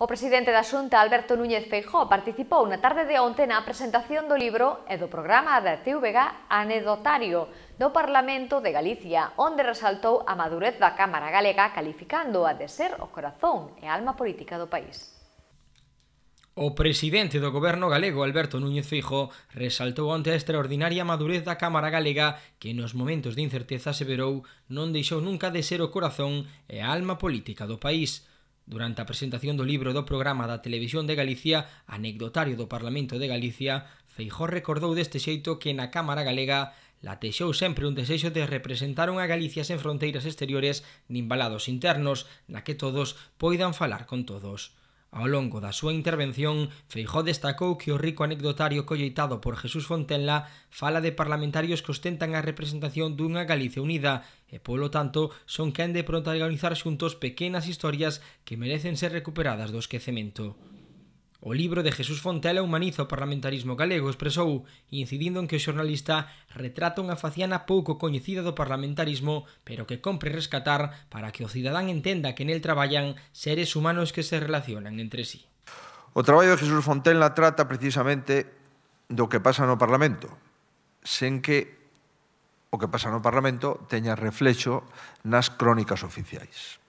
O presidente da Xunta, Alberto Núñez Feijó, participou na tarde de onte na presentación do libro e do programa da TVG Anedotario do Parlamento de Galicia, onde resaltou a madurez da Cámara Galega calificando a de ser o corazón e alma política do país. O presidente do goberno galego, Alberto Núñez Feijo, resaltou onte a extraordinaria madurez da Cámara Galega que nos momentos de incerteza verou non deixou nunca de ser o corazón e a alma política do país. Durante a presentación do libro do programa da Televisión de Galicia, anecdotario do Parlamento de Galicia, Feijó recordou deste xeito que na Cámara Galega latexou sempre un desexo de representar unha Galicia sen fronteiras exteriores nin balados internos, na que todos poidan falar con todos. Ao longo da súa intervención, Feijó destacou que o rico anecdotario colleitado por Jesús Fontenla fala de parlamentarios que ostentan a representación dunha Galicia unida e, polo tanto, son quen de protagonizar xuntos pequenas historias que merecen ser recuperadas do esquecemento. O libro de Jesús Fontela humaniza o parlamentarismo galego, expresou, incidindo en que o xornalista retrata unha faciana pouco coñecida do parlamentarismo, pero que compre rescatar para que o cidadán entenda que nel traballan seres humanos que se relacionan entre sí. O traballo de Jesús Fontela trata precisamente do que pasa no Parlamento, sen que o que pasa no Parlamento teña reflexo nas crónicas oficiais.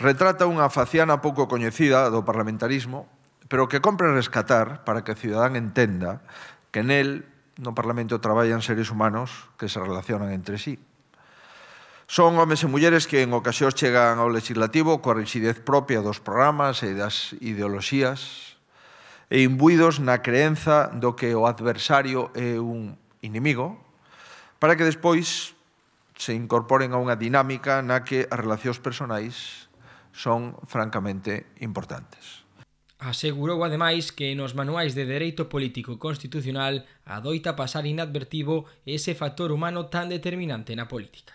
Retrata unha faciana pouco coñecida do parlamentarismo, Pero que compre rescatar para que o cidadán entenda que en él, no Parlamento traballan seres humanos que se relacionan entre sí. Son homes e mulleres que en ocasións chegan ao legislativo coa rigidez propia dos programas e das ideoloxías e imbuidos na creenza do que o adversario é un inimigo para que despois se incorporen a unha dinámica na que as relacións personais son francamente importantes. Asegurou ademais que nos manuais de Dereito Político Constitucional adoita pasar inadvertivo ese factor humano tan determinante na política.